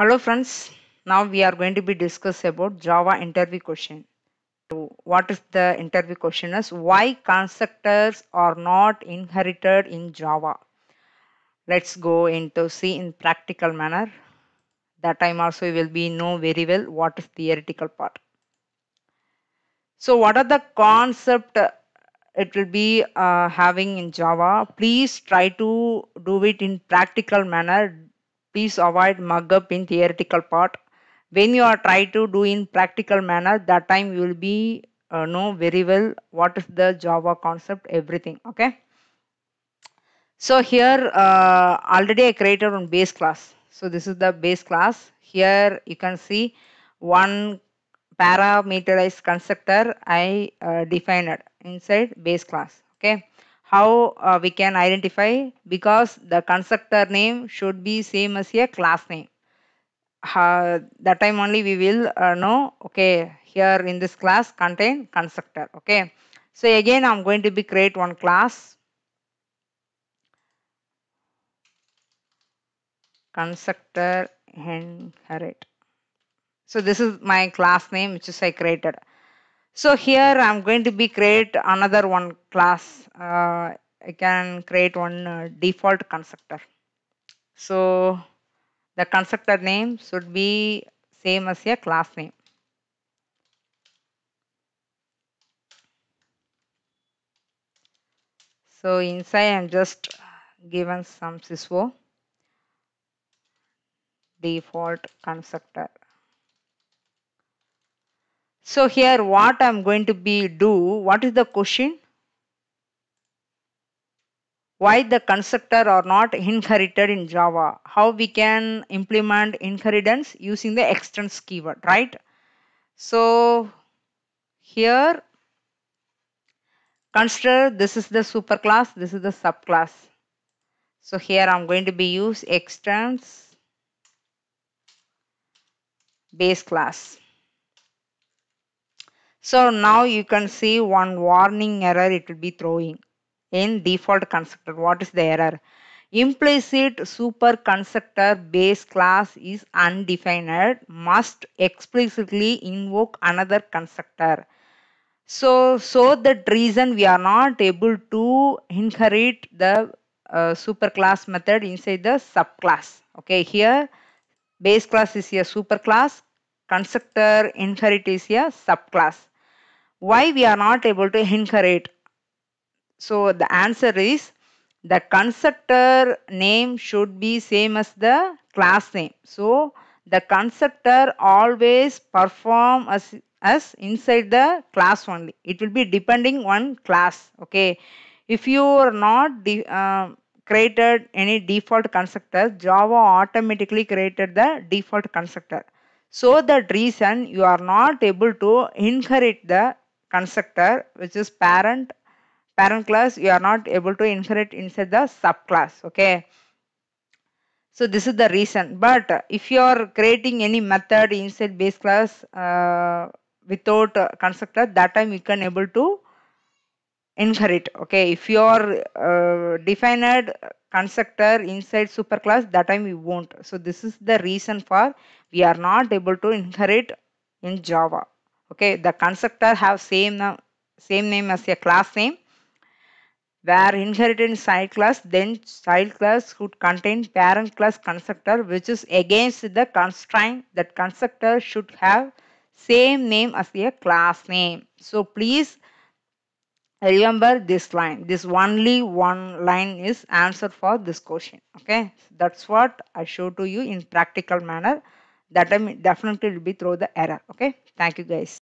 Hello friends, now we are going to be discuss about Java interview question. So what is the interview question is why constructors are not inherited in Java. Let's go into see in practical manner. That time also we will be know very well what is theoretical part. So what are the concept it will be uh, having in Java? Please try to do it in practical manner please avoid mug up in theoretical part when you are try to do in practical manner that time you will be uh, know very well what is the java concept everything okay so here uh, already i created on base class so this is the base class here you can see one parameterized constructor i uh, defined inside base class okay how uh, we can identify because the constructor name should be same as a class name uh, that time only we will uh, know okay here in this class contain constructor okay so again i'm going to be create one class constructor inherit. so this is my class name which is i created so here I'm going to be create another one class. Uh, I can create one uh, default constructor. So the constructor name should be same as a class name. So inside I'm just given some sysvo default constructor so here what I am going to be do, what is the question? Why the constructor are not inherited in Java? How we can implement inheritance using the extends keyword, right? So here constructor, this is the superclass, this is the subclass. So here I'm going to be use extends base class. So now you can see one warning error it will be throwing in default constructor. What is the error? Implicit super constructor base class is undefined, must explicitly invoke another constructor. So, so that reason we are not able to inherit the uh, superclass method inside the subclass. Okay, here base class is a superclass, constructor inherit is a subclass why we are not able to incur it? So the answer is the constructor name should be same as the class name. So the constructor always perform as, as inside the class only. It will be depending on class. Okay. If you are not uh, created any default constructor, Java automatically created the default constructor. So that reason you are not able to inherit the constructor which is parent parent class you are not able to inherit inside the subclass okay so this is the reason but if you are creating any method inside base class uh, without constructor that time you can able to inherit okay if you are uh, defined constructor inside superclass that time we won't so this is the reason for we are not able to inherit in java okay the constructor have same same name as a class name where inherited child class then child class could contain parent class constructor which is against the constraint that constructor should have same name as a class name so please remember this line this only one line is answer for this question okay that's what i show to you in practical manner that time definitely will be throw the error okay thank you guys